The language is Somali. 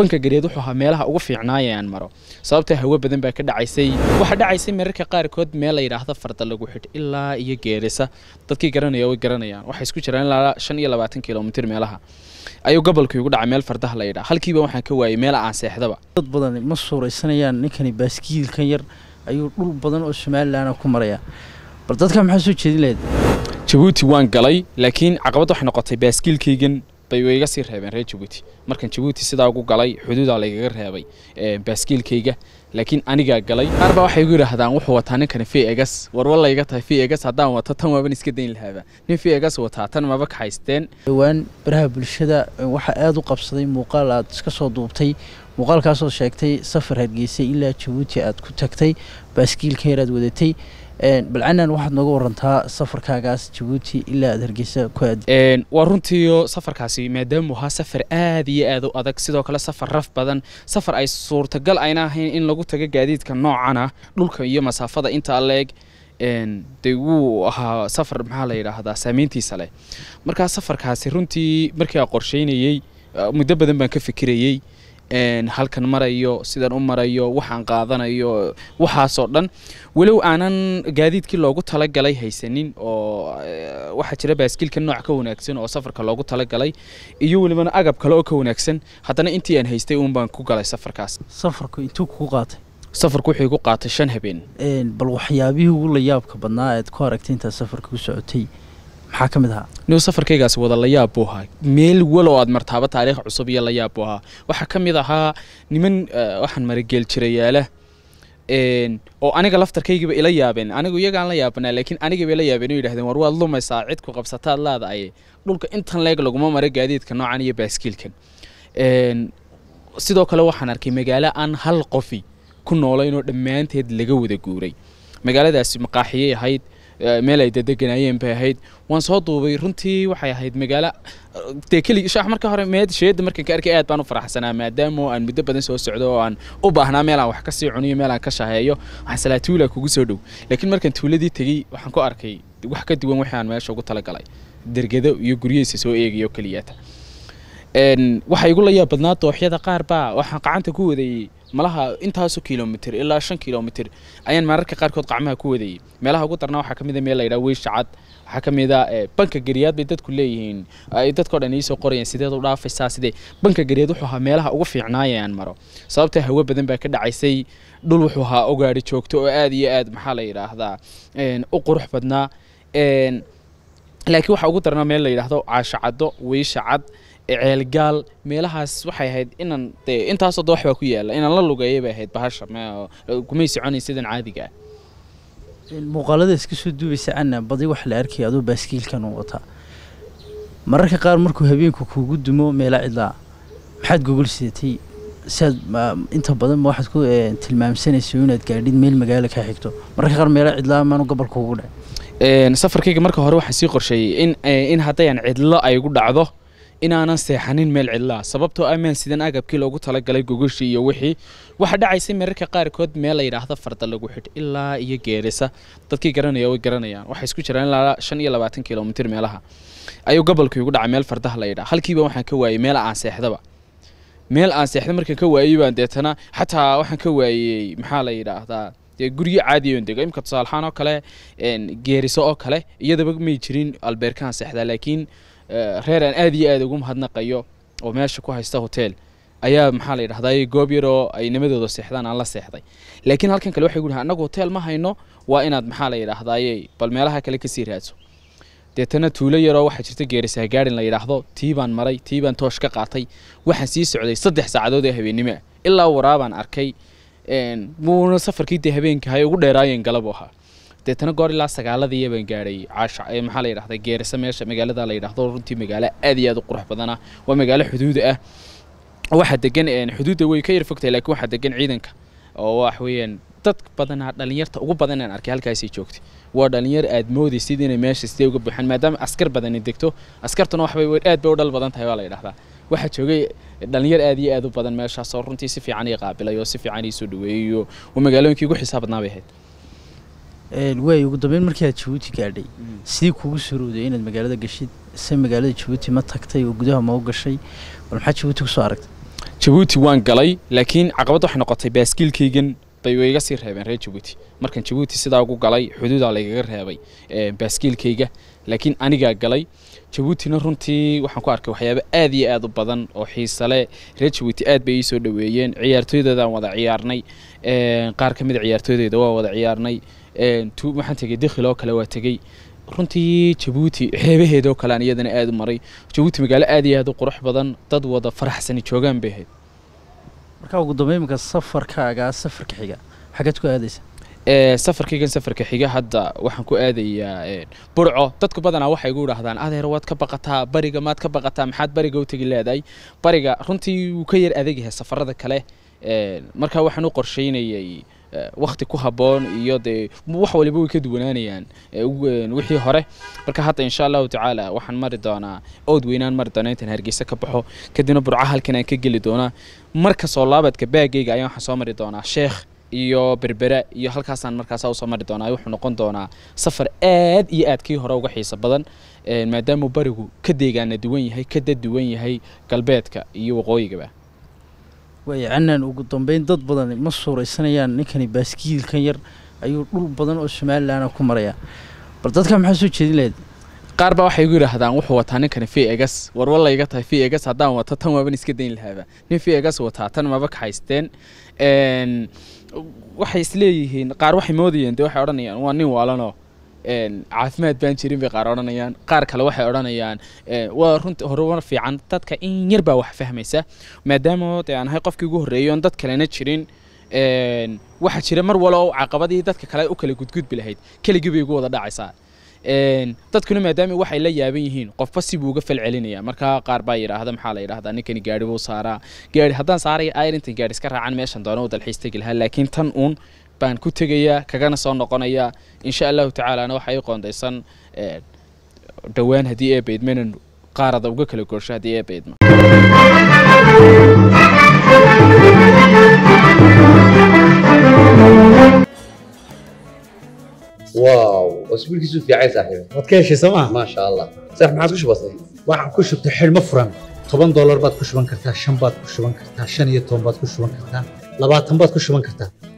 banka gareed wuxuu ahaa meelaha ugu fiicnaaya aan maro sababtoo ah hawo badan baa ka dhacaysay waxaa dhacaysay mararka qaarkood meel la yidhaahdo farda lagu xidh ilaa iyo geerisa dadkii garanaya way garanayaan waxay isku jiraan ilaa shan iyo labaatan kilomitir meelaha ayuu gobolkii ugu dhacay meel fardaha la yidhaha halkiiba waxaan ka waayay meel aan seexdaba dad badan ma suuraysanayaan ninkani baaskiilkan yar ayuu dhul badan oo somalilan ku maraya bal dadka maxaa soo jeedin lahayd jabuuti waan galay laakiin caqabad waxay noqotay baaskiilkaygan bay iga sii reebeen reer jabuuti markan jabuuti sidaa ugu galay xuduudaa laygaga reebay baaskiilkayga laakiin anigaa galay qaar baa waxay igu yidhaahdaan wuxuu wataa ninkan v egas war layga tahay v egas haddaan wato tan waaban iska dayn lahaaba nin v egas wataa tan maba ka haysteen dhowaan baraha bulshada waxaa aada u qabsaday muuqaal aad iska soo duubtay muuqaalkaasoo sheegtay safar hargeysa ilaa jabuuti aad ku tagtay baaskiilka yaraad wadatay balcanan waxaad nooga warantaa safarkaagaas jabuuti ilaa aad hargeysa ku aad waa runtiio safarkaasi maadaamuu ahaa safar aad iyo aad u adag sidoo kale safar raf badan safar ay suurtagal ayna ahayn in lagu tago gaadiidka noocana dhulka iyo masaafada intaa leeg de wuu ahaa safar maxaa la yidhaahdaa saameyntiisa leh markaa safarkaasi runtii markii a qorsheynayey muddo badan baan ka fikirayey halkan marayo sidaan u marayo waxaan qaadanayo waxaasoo dhan walow aanan gaadiidkii loogu talagalay haysanin oo eh, waxaa jira baaskiilka nooc ka wanaagsan oo safarka loogu talagalay iyo welibana agab kale oo ka wanaagsan haddana intii aan haystay uun ku galay safarkaas safarku intuu kuu qaatay safarku wuxuu igu qaatay shan habeen bal waxyaabihii ugu layaabka yaabka badnaa aad ku aragtay intaad safarka u socotay maxaa ka mid ahaa n safarkaygaas wada layaab buu ahaa meel walow aad martaaba taariikh cusub iyo layaab buu ahaa waxaa ka mid ahaa niman eh, waxaan marageel jirayaala oo aniga laftarkaygiiba ila yaabeen anigu iyagaan la yaabanaa laakiin anigaba ila yaabeen oo yidhahdeen war waad lumaysaa cid ku qabsataad laadaye dhulka intan leeg laguma mara gaadiidka noocan iyo baaskiilkan sidoo kale waxaan arkay magaalo aan hal qofi ku noolayn dhammaanteed laga wada guuray magaaladaasi maqaaxiyey ahayd Eh, meel ay dadeganayeen bay ahayd waan soo duubay runtii waxay ahayd magaalo dee kelig shax ah, marka hore meed sheeda markan ka arkay aad baan u faraxsanaa maadaama aan muddo badan soo socdo oo aan u baahnaa meel aan wax ka sii cuniyo meel aan ka shaheeyo waxaan salaatuula kugu soo dhow laakiin markaan tuuladii tegey waxaan ku arkay wax ka duwan wixii meesha ugu talagalay dergado iyo guryihiisa soo eegayo keliyata waxaa igu la yaab badnaa dooxyada qaar baa waxaan gacanta ku wadayey malaha intaasoo kilomitr ilaa shan kilomitr ayaan mararka qaarkood qacmaha ku wadayay meelaha ugu darnaa waxaa kamid a ah meel laydhaha weyshacad waxaa kamida a ah, eh, banka geriyaad bay dadku leeyihiin ay dadkao dhan iisoo qorayaan sideed u dhaafaysaa sidee banka geriyaad wuxuu ahaa meelaha ugu fiicnaaya aan maro sababta hawe badan baa ka dhacaysay dhul wuxuu ahaa ogaari joogto oo aada iyo aad maxaa la yidhaahdaa u qurux badnaa laakiin waxaa ugu darnaa meel la yidhaahdo caashacaddo weysha cad ceelgaal meelahaas waxay ahayd inaan de intaasoo da wax ku yaalla inaan la lugeeya bay ahayd bahasha kumay soconayn sidan caadiga ah muuqaalada iska soo duubaysa anna badi wax la arkaya aduu baaskiilkan u wataa mararka qaar markuu habeenku kuugu dumo meela cidlaa maxaad gogolsatay siaad inta badan waxaad ku tilmaamsanayso inaad gaadhid meel magaalo kaa xigto mararka qaar meela cidlaa maanu gobolka ugu dhac safarkayga marka hore waxaan sii qorsheeyey in in hadday aan cidlo ay igu dhacdo inaanan seexanin meel cidlaa sababtoo ammaan ah, sidan agabkii loogu talagalay gogashii iyo wixii waxaa dhacaysa mararka qaarkood meel la yidhaahdo farda lagu xidh ilaa iyo geerisa dadkii garanaya way garanayaan waxay isku jiraan ilaa shan iyo labaatan kilomitr meelaha ayuu gobolkii ugu dhacay meel fardaha la yidhaha halkiiba waxaan ka waayey meel aan seexdaba meel aan seexda markaan ka waayey baan deetana xataa waxaan ka waayey maxaa la yidhaahdaa guryo caadiyan dego imika tusaalahaan oo kale geeriso oo kale iyadaba may jirin albeerkaan seexdaa laakiin reer aan aad iyo aad ugu mahadnaqayo oo meesha ku haysta hotel ayaa maxaa la yidhahday goob yar oo ay nimadooda seexdaan aan la seexday laakiin halkan kale waxay gudahay annagu hotel ma hayno waa inaad maxaa la yidhahdayey bal meelaha kale kasii raadso deetana tuulo yaroo waxaa jirta geerisahagaarin la yidhaahdo tii baan maray tii baan toosh ka qaatay waxaan sii socday saddex saacadood ee habeenimo ilaa waraabaan arkay muuna safarkii dee habeenkahay ugu dheeraayeen galabuu ahaa deetana goor ilaa sagaaladii baan gaadhay caasha maxaa la yidhahda geerisa meesha magaalada la yidhahdo runtii magaalo aad iyo aad u qurux badana waa magaalo xuduuda ah waxaa degan xuduudda way ka yar fogtahay laakiin waxaa degan ciidanka oo wax weeyaan dad badanaa dhalinyarta ugu badan inaan arkay halkaasii joogtay waa dhalinyar aad moodaysid inay meesha sidee uga buuxaan maadaama askar badani degto askartuna waxbay aad bay u dhal badan tahay waa la yidhahdaa waxaa joogay dhalinyar aad iyo aad u badan meeshaasoo runtii si fiican ii qaabilay oo si fiican ii soo dhaweeyey oo magaalooyinkii ugu xiisaa badnaa ahayd waay ugu dambeyn markaad jabuuti gaadhay hmm. sidii kuugu surowday inaad magaalada gashid se magaalada jabuuti ma tagtay oo gudaha mau gashay war maxaa jabuuti kusoo aragtay jabuuti waan galay laakiin caqabad waxay noqotay baaskiilkaygan bay iga sii reebeen reer jabuuti markaan jabuuti sidaa ugu galay xuduudaa laygaga reebay baaskiilkayga laakiin anigaa galay jabuutina runtii waxaan ku arkay waxyaabo aad iyo aad u badan oo xiisale reer jabuuti aad bay ii soo dhoweeyeen ciyaartooydeedaan wada ciyaarnay qaar ka mid ciyaartooydeeda waa wada ciyaarnay waxaan tegey dekhil oo kale waa tegey runtii jabuuti xeebaheedoo kale aan iyadana aada u maray jabuuti magaalo aada iyo aada u qurux badan dad wada faraxsani joogaan bay ahayd markaa ugu dambeyn imika safarkaaga safarka xiga xaggeed ku aadaysa safarkaygan safarka xiga hadda waxaan ku aadayaa burco dadku badanaa waxay igu idhaahdaan adeer waad ka baqataa bariga maad ka baqataa maxaad bariga u tegi leedahay bariga runtii wuu ka yar adag safarada kale markaa waxaan u qorshaynayay Eh, wakti ku haboon iyo dee wax waliba way ka duwanaanayaan eh, wixii hore marka hadda insha allahu tacaala waxaan mari doonaa ood weynaan mari doonaa intaan hargeysa ka baxo kadibna burca halkan aan ka geli doonaa marka soo laabadka baageyga ayaan waxaan soo mari doonaa sheekh iyo berbera iyo halkaasaan markaas usoo mari doonaa wuxuu noqon doonaa safar aad iyo aad kii hore uga xiiso badan eh, maadaamuu barigu ka deegaana duwan yahay ka daduwan yahay galbeedka iyo waqooyigaba waaya canaan ugu dambeyn dad badan ma suuraysanayaan ninkani baaskiilkan yar ayuu dhul badan oo somalilan ku maraya bal dadka maxaa soo jeedin lahayd qaar baa waxay igu yidhaahdaan wuxuu wataa ninkani v egas warwal layga tahay v egas haddaan wato tan waaban iska dayn lahaaba nin v egas wataa tan maba ka kaxaysteen waxay isleeyihiin qaar waxay moodayeen dee waxay odhanayaan waa nin waalanoo caafimaad baan jirin bay qaar odhanayaan qaar kale waxay odhanayaan waa runta horumar fiican dadka in yar baa wax fahmaysa maadaama dee aan ahay qofkii ugu horreeyay dad kalena jirin waxaa jira mar walo o caqabadii dadka kale u kala gudgudbi lahayd keligii bay ugu wada dhacaysaa dadkuna maadaama waxay la yaaban yihiin qofba sibuu uga fal celinaya qaar baa yidhaahda maxaa la yidhahdaa ninkani gaari buu saaraa gaari haddaan saaraya airintan gaari iska raacan meeshan doona u dalxiis tegi lahaa laakiin tan uun baan ku tegayaa kagana soo noqonayaa insha allahu tacaalaana waxa i qoondaysan eh, dhowaan haddii ee baydma inan qaarada uga kala goosho haddii ee baydma واو اسبوع كيسو في عايز صاحبي ما تكيش سما ما شاء الله صح ما عاد كش بسيط واحد كش بتحل مفرم 10 دولار باد كشبان كرتا 5 باد كشبان كرتا 5 iyo 10 baad ku shuban kartaa 20 baad ku shuban kartaa